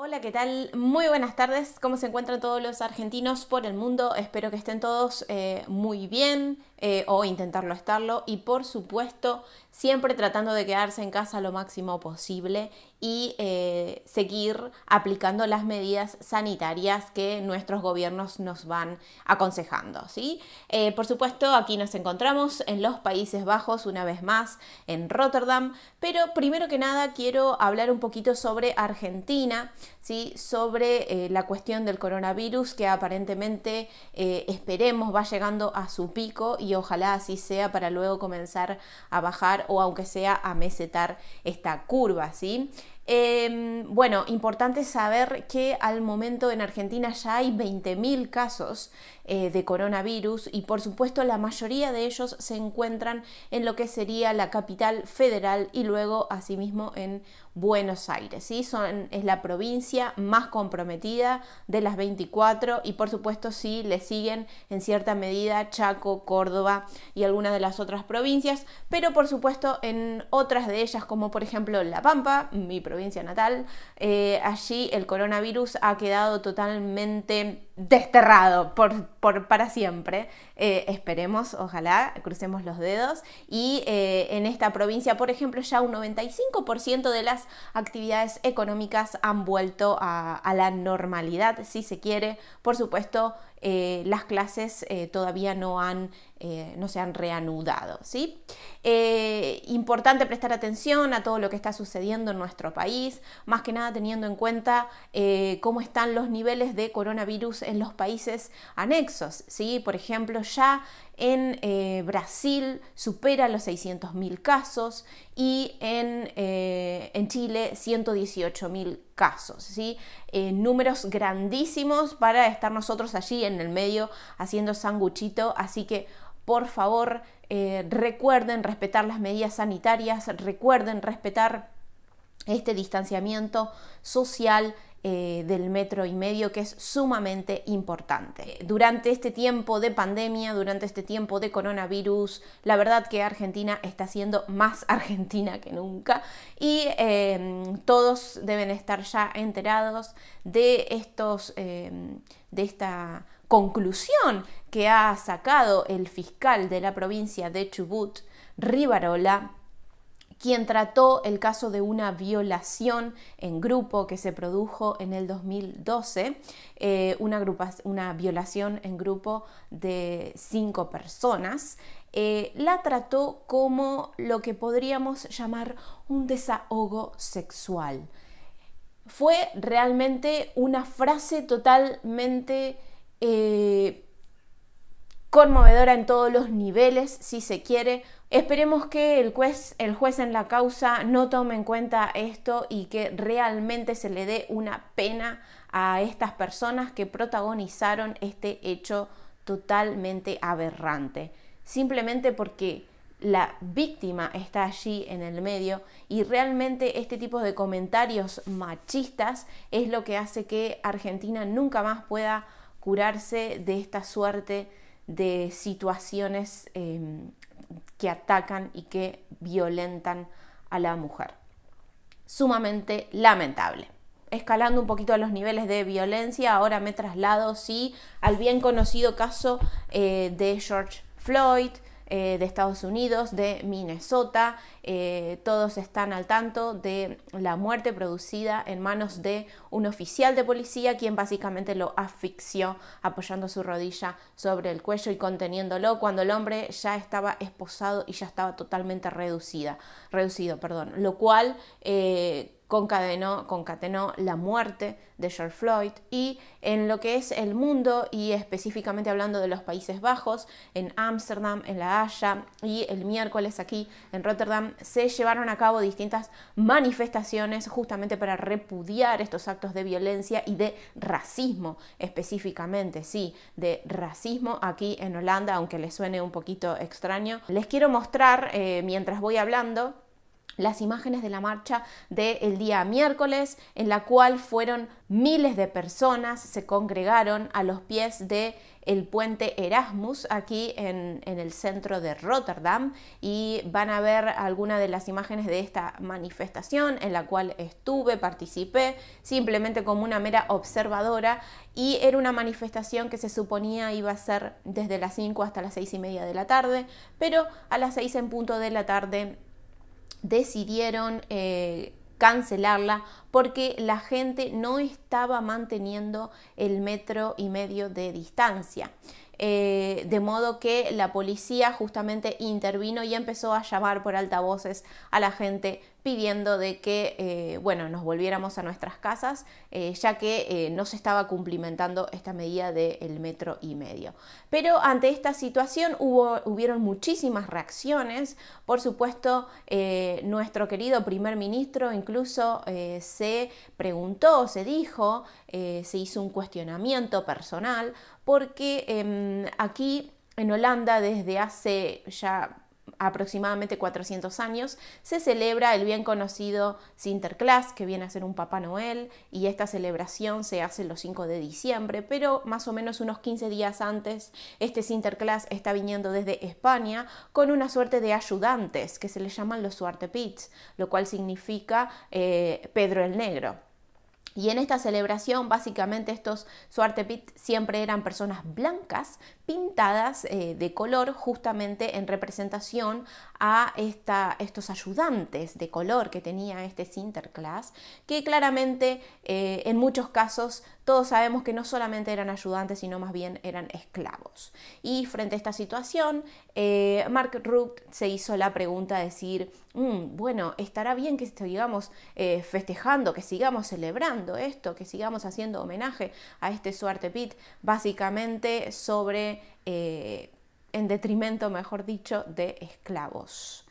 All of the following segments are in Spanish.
Hola, ¿qué tal? Muy buenas tardes. ¿Cómo se encuentran todos los argentinos por el mundo? Espero que estén todos eh, muy bien eh, o intentarlo estarlo. Y por supuesto, siempre tratando de quedarse en casa lo máximo posible y eh, seguir aplicando las medidas sanitarias que nuestros gobiernos nos van aconsejando. ¿sí? Eh, por supuesto, aquí nos encontramos en los Países Bajos, una vez más, en Rotterdam, pero primero que nada quiero hablar un poquito sobre Argentina, ¿sí? sobre eh, la cuestión del coronavirus que aparentemente esperemos va llegando a su pico y ojalá así sea para luego comenzar a bajar o aunque sea a mesetar esta curva, ¿sí? Em, bueno, importante saber que al momento en Argentina ya hay 20.000 casos eh, de coronavirus y por supuesto la mayoría de ellos se encuentran en lo que sería la capital federal y luego asimismo en Buenos Aires. ¿sí? Son, es la provincia más comprometida de las 24 y por supuesto sí le siguen en cierta medida Chaco, Córdoba y algunas de las otras provincias, pero por supuesto en otras de ellas como por ejemplo La Pampa, mi provincia, provincia natal. Eh, allí el coronavirus ha quedado totalmente desterrado por, para siempre. Eh, esperemos, ojalá, crucemos los dedos. Y eh, en esta provincia, por ejemplo, ya un 95% de las actividades económicas han vuelto a, la normalidad, si se quiere. Por supuesto, eh, las clases todavía no, han, no se han reanudado. ¿sí? importante prestar atención a todo lo que está sucediendo en nuestro país, más que nada teniendo en cuenta cómo están los niveles de coronavirus en los países anexos. ¿sí? Por ejemplo, ya en eh, Brasil supera los 600.000 casos y en, eh, en Chile 118.000 casos. ¿sí? Eh, números grandísimos para estar nosotros allí en el medio haciendo sanguchito. Así que por favor recuerden respetar las medidas sanitarias, recuerden respetar este distanciamiento social eh, del metro y medio que es sumamente importante. Eh, durante este tiempo de pandemia, durante este tiempo de coronavirus, la verdad que Argentina está siendo más Argentina que nunca y em, todos deben estar ya enterados de estos, em, de esta conclusión que ha sacado el fiscal de la provincia de Chubut, Rivarola, quien trató el caso de una violación en grupo que se produjo en el 2012, eh, una, violación en grupo de cinco personas. Eh, la trató como lo que podríamos llamar un desahogo sexual. Fue realmente una frase totalmente eh, conmovedora en todos los niveles, si se quiere, Esperemos que el juez, en la causa no tome en cuenta esto y que realmente se le dé una pena a estas personas que protagonizaron este hecho totalmente aberrante, simplemente porque la víctima está allí en el medio y realmente este tipo de comentarios machistas es lo que hace que Argentina nunca más pueda curarse de esta suerte de situaciones em, que atacan y que violentan a la mujer. Sumamente lamentable. Escalando un poquito a los niveles de violencia, ahora me traslado sí al bien conocido caso eh, de George Floyd, eh, de Estados Unidos, de Minnesota, eh, todos están al tanto de la muerte producida en manos de un oficial de policía quien básicamente lo asfixió apoyando su rodilla sobre el cuello y conteniéndolo cuando el hombre ya estaba esposado y ya estaba totalmente reducida, reducido, perdón, lo cual eh, concatenó la muerte de George Floyd y en lo que es el mundo y específicamente hablando de los Países Bajos, en Ámsterdam, en La Haya y el miércoles aquí en Rotterdam se llevaron a cabo distintas manifestaciones justamente para repudiar estos actos de violencia y de racismo específicamente, sí, de racismo aquí en Holanda, aunque les suene un poquito extraño. Les quiero mostrar eh, mientras voy hablando las imágenes de la marcha del día miércoles, en la cual fueron miles de personas, se congregaron a los pies de el puente Erasmus aquí en, en, el centro de Rotterdam y van a ver algunas de las imágenes de esta manifestación en la cual estuve, participé, simplemente como una mera observadora y era una manifestación que se suponía iba a ser desde las 5 hasta las 6 y media de la tarde, pero a las 6 en punto de la tarde decidieron eh, cancelarla porque la gente no estaba manteniendo el metro y medio de distancia. Eh, de modo que la policía justamente intervino y empezó a llamar por altavoces a la gente pidiendo de que eh, bueno, nos volviéramos a nuestras casas, eh, ya que no se estaba cumplimentando esta medida del metro y medio. Pero ante esta situación hubo, hubieron muchísimas reacciones. Por supuesto, nuestro querido primer ministro incluso se preguntó, se dijo, eh, se hizo un cuestionamiento personal, porque em, aquí en Holanda desde hace ya aproximadamente 400 años, se celebra el bien conocido Sinterklaas, que viene a ser un Papá Noel, y esta celebración se hace los 5 de diciembre, pero más o menos unos 15 días antes, este Sinterklaas está viniendo desde España con una suerte de ayudantes, que se le llaman los Pits, lo cual significa eh, Pedro el Negro. Y en esta celebración, básicamente, estos suartepit siempre eran personas blancas pintadas eh, de color, justamente en representación a estos ayudantes de color que tenía este Sinterklaas, que claramente eh, en muchos casos todos sabemos que no solamente eran ayudantes, sino más bien eran esclavos. Y frente a esta situación, eh, Mark Rupp se hizo la pregunta de decir, mm, bueno, estará bien que sigamos eh, festejando, que sigamos celebrando esto, que sigamos haciendo homenaje a este Suarte Pitt, básicamente sobre en detrimento, mejor dicho, de esclavos.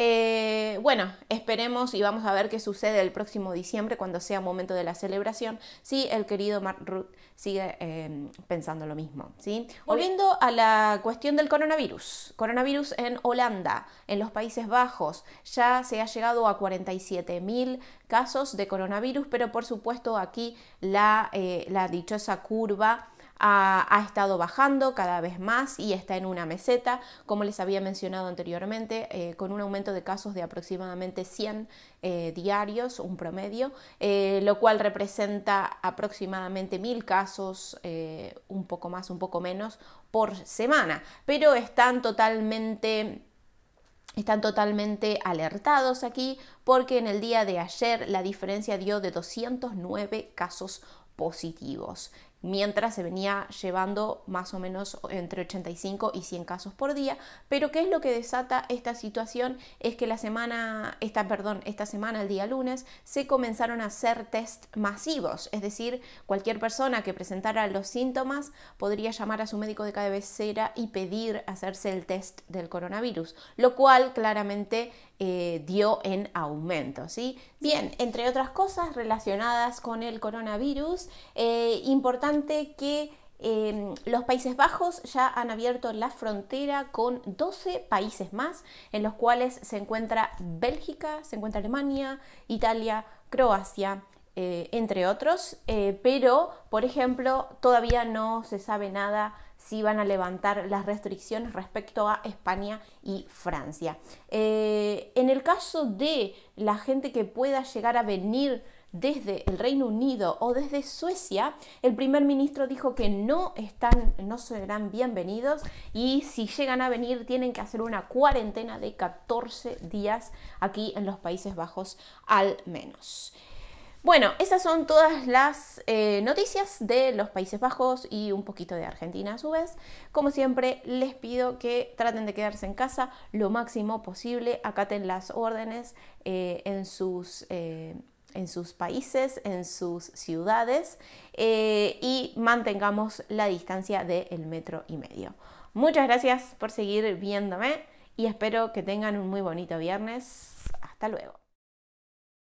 Eh, bueno, esperemos y vamos a ver qué sucede el próximo diciembre cuando sea momento de la celebración, si el querido Mark Ruth sigue em, pensando lo mismo. ¿sí? Volviendo a la cuestión del coronavirus. Coronavirus en Holanda, en los Países Bajos, ya se ha llegado a 47.000 casos de coronavirus, pero por supuesto aquí la eh, dichosa curva ha, estado bajando cada vez más y está en una meseta, como les había mencionado anteriormente, eh, con un aumento de casos de aproximadamente 100 eh, diarios, un promedio, eh, lo cual representa aproximadamente 1000 casos, un poco más, un poco menos, por semana, pero están totalmente están totalmente alertados aquí porque en el día de ayer la diferencia dio de 209 casos positivos mientras se venía llevando más o menos entre 85 y 100 casos por día, pero qué es lo que desata esta situación es que la semana esta perdón, esta semana el día lunes se comenzaron a hacer test masivos, es decir, cualquier persona que presentara los síntomas podría llamar a su médico de cabecera y pedir hacerse el test del coronavirus, lo cual claramente eh, dio en aumento. ¿sí? Bien, entre otras cosas relacionadas con el coronavirus, eh, importante que em, los Países Bajos ya han abierto la frontera con 12 países más, en los cuales se encuentra Bélgica, se encuentra Alemania, Italia, Croacia, eh, entre otros. Eh, pero, por ejemplo, todavía no se sabe nada si van a levantar las restricciones respecto a España y Francia. Eh, en el caso de la gente que pueda llegar a venir desde el Reino Unido o desde Suecia, el primer ministro dijo que no están, no serán bienvenidos y si llegan a venir tienen que hacer una cuarentena de 14 días aquí en los Países Bajos al menos. Bueno, esas son todas las eh, noticias de los Países Bajos y un poquito de Argentina a su vez. Como siempre, les pido que traten de quedarse en casa lo máximo posible, acaten las órdenes eh, en sus... Eh, en sus países, en sus ciudades eh, y mantengamos la distancia del metro y medio. Muchas gracias por seguir viéndome y espero que tengan un muy bonito viernes. Hasta luego.